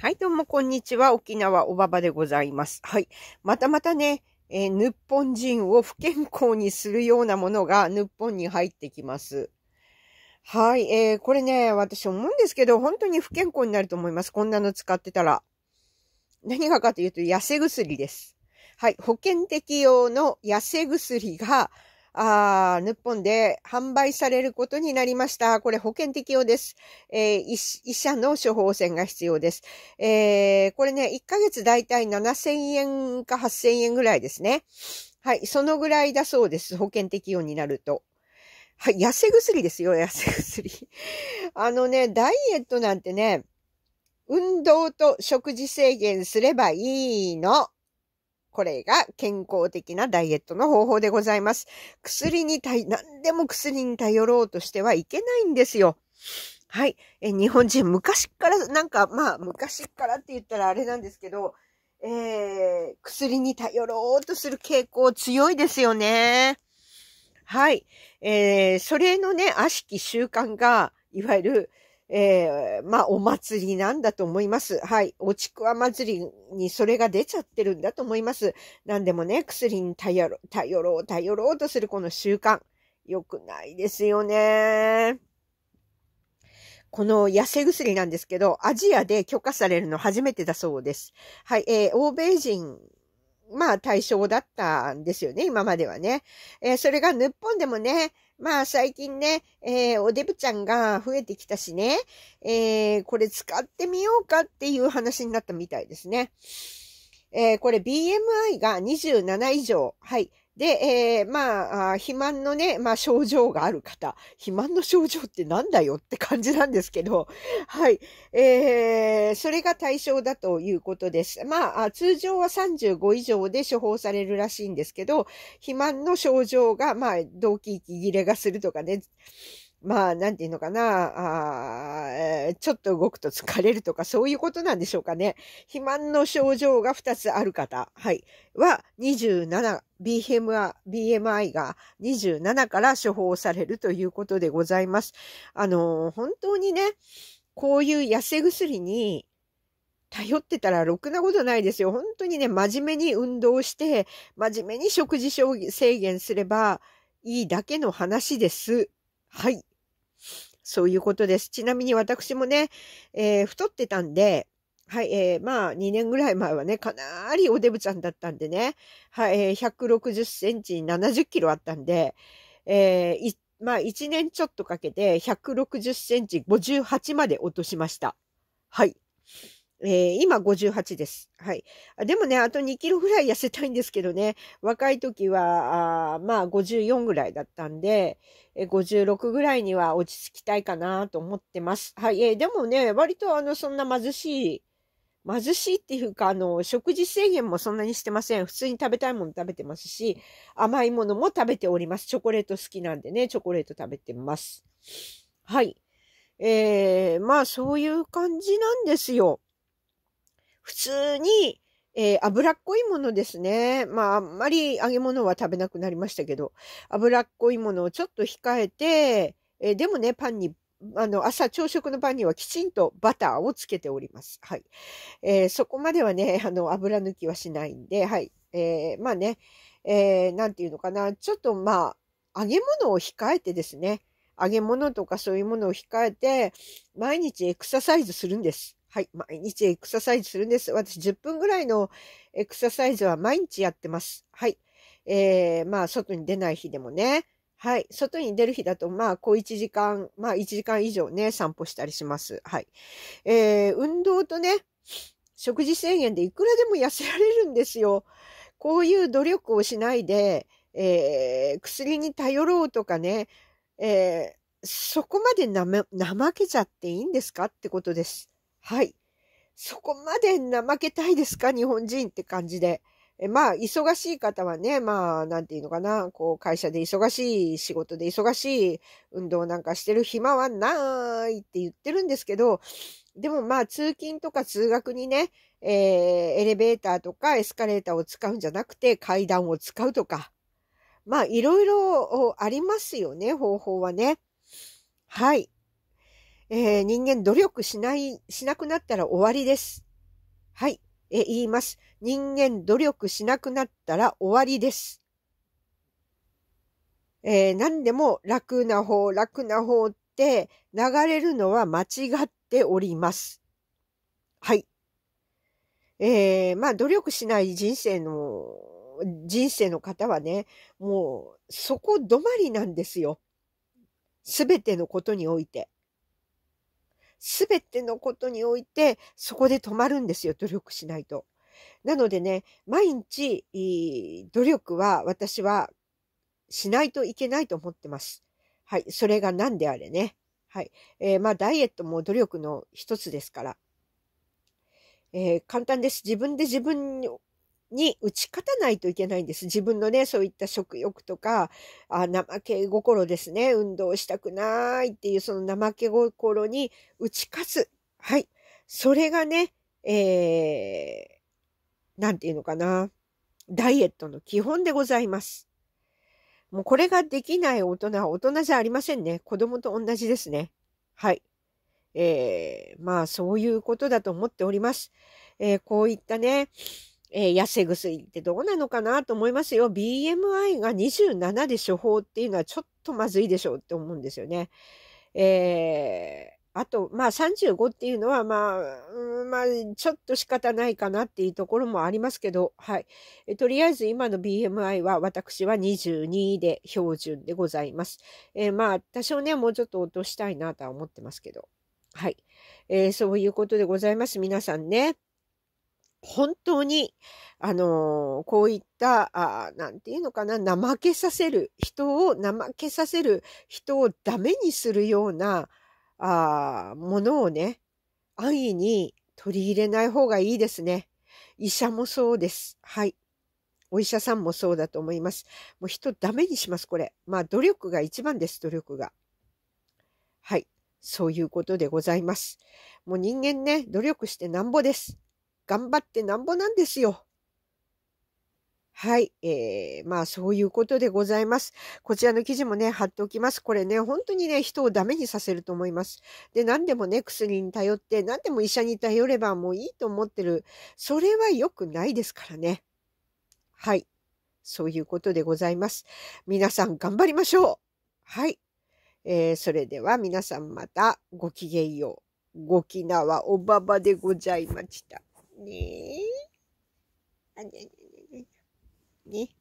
はい、どうもこんにちは。沖縄おばばでございます。はい。またまたね、えー、日本人を不健康にするようなものが日本に入ってきます。はい、えー、これね、私思うんですけど、本当に不健康になると思います。こんなの使ってたら。何がかというと、痩せ薬です。はい、保険適用の痩せ薬が、あ日本で販売されることになりました。これ保険適用です。えー、医者の処方箋が必要です。えー、これね、1ヶ月だいたい7000円か8000円ぐらいですね。はい、そのぐらいだそうです。保険適用になると。はい、痩せ薬ですよ、痩せ薬。あのね、ダイエットなんてね、運動と食事制限すればいいの。これが健康的なダイエットの方法でございます。薬に対、何でも薬に頼ろうとしてはいけないんですよ。はい。え、日本人昔から、なんか、まあ、昔からって言ったらあれなんですけど、えー、薬に頼ろうとする傾向強いですよね。はい。えー、それのね、悪しき習慣が、いわゆる、えー、まあ、お祭りなんだと思います。はい。おちくわ祭りにそれが出ちゃってるんだと思います。何でもね、薬に頼ろう、頼ろう、頼ろうとするこの習慣。良くないですよね。この痩せ薬なんですけど、アジアで許可されるの初めてだそうです。はい。えー、欧米人まあ対象だったんですよね、今まではね。えー、それが日本でもね、まあ最近ね、えー、おデブちゃんが増えてきたしね、えー、これ使ってみようかっていう話になったみたいですね。えー、これ BMI が27以上、はい、で、えー、まあ、肥満のね、まあ症状がある方、肥満の症状ってなんだよって感じなんですけど、はい、えー、それが対象だということです。まあ、通常は35以上で処方されるらしいんですけど、肥満の症状が、まあ、動悸息切れがするとかね、まあ、なんていうのかな、あえー、ちょっと動くと疲れるとか、そういうことなんでしょうかね。肥満の症状が2つある方、はい、は27、BMI, BMI が27から処方されるということでございます。あのー、本当にね、こういう痩せ薬に頼ってたらろくなことないですよ。本当にね、真面目に運動して、真面目に食事制限すればいいだけの話です。はい。そういうことです。ちなみに私もね、えー、太ってたんで、はい、えー、まあ、2年ぐらい前はね、かなりおデブちゃんだったんでね、はい、えー、160センチに70キロあったんで、えー、まあ、1年ちょっとかけて、160センチ58まで落としました。はい。えー、今58です。はい。でもね、あと2キロぐらい痩せたいんですけどね、若い時は、あまあ54ぐらいだったんで、56ぐらいには落ち着きたいかなと思ってます。はい。えー、でもね、割とあの、そんな貧しい、貧しいっていうか、あの、食事制限もそんなにしてません。普通に食べたいもの食べてますし、甘いものも食べております。チョコレート好きなんでね、チョコレート食べてます。はい。えー、まあそういう感じなんですよ。普通に、えー、脂っこいものですね。まあ、あんまり揚げ物は食べなくなりましたけど、脂っこいものをちょっと控えて、えー、でもね、パンにあの、朝朝食のパンにはきちんとバターをつけております。はい。えー、そこまではね、あの、油抜きはしないんで、はい。えー、まあね、えー、なんていうのかな。ちょっとまあ、揚げ物を控えてですね。揚げ物とかそういうものを控えて、毎日エクササイズするんです。はい。毎日エクササイズするんです。私10分ぐらいのエクササイズは毎日やってます。はい。えー、まあ、外に出ない日でもね。はい。外に出る日だと、まあ、こう1時間、まあ、1時間以上ね、散歩したりします。はい。えー、運動とね、食事制限でいくらでも痩せられるんですよ。こういう努力をしないで、えー、薬に頼ろうとかね、えー、そこまでなめ、怠けちゃっていいんですかってことです。はい。そこまで怠けたいですか日本人って感じで。えまあ、忙しい方はね、まあ、なんていうのかな、こう、会社で忙しい、仕事で忙しい、運動なんかしてる暇はないって言ってるんですけど、でもまあ、通勤とか通学にね、えー、エレベーターとかエスカレーターを使うんじゃなくて、階段を使うとか、まあ、いろいろありますよね、方法はね。はい。えー、人間努力しない、しなくなったら終わりです。はい、えー、言います。人間努力しなくなったら終わりです。えー、何でも楽な方、楽な方って流れるのは間違っております。はい。えー、まあ、努力しない人生の、人生の方はね、もう、そこ止まりなんですよ。すべてのことにおいて。すべてのことにおいて、そこで止まるんですよ、努力しないと。なのでね、毎日、努力は私はしないといけないと思ってます。はい。それが何であれね。はい。えー、まあ、ダイエットも努力の一つですから。えー、簡単です。自分で自分に打ち勝たないといけないんです。自分のね、そういった食欲とか、あ怠け心ですね。運動したくないっていうその怠け心に打ち勝つ。はい。それがね、えー、なんていうのかな。ダイエットの基本でございます。もうこれができない大人は大人じゃありませんね。子供と同じですね。はい。えー、まあそういうことだと思っております。えー、こういったね、えー、痩せ薬ってどうなのかなと思いますよ。BMI が27で処方っていうのはちょっとまずいでしょうって思うんですよね。えー、あと、まあ35っていうのは、まあ、うん、まあ、ちょっと仕方ないかなっていうところもありますけど、はい。えとりあえず今の BMI は私は22で標準でございます。えー、まあ、多少ね、もうちょっと落としたいなとは思ってますけど。はい。えー、そういうことでございます。皆さんね。本当に、あのー、こういった、あなんていうのかな、怠けさせる、人を怠けさせる、人をダメにするような、あものをね、安易に取り入れない方がいいですね。医者もそうです。はい。お医者さんもそうだと思います。もう人ダメにします、これ。まあ、努力が一番です、努力が。はい。そういうことでございます。もう人間ね、努力してなんぼです。頑張ってなんぼなんですよ。はい。えー、まあ、そういうことでございます。こちらの記事もね、貼っておきます。これね、本当にね、人をダメにさせると思います。で、何でもね、薬に頼って、何でも医者に頼ればもういいと思ってる。それは良くないですからね。はい。そういうことでございます。皆さん頑張りましょう。はい。えー、それでは皆さんまたごきげんよう。ごきなわおばばでございました。 네. 아니, 아니, 아니, 아니. 네.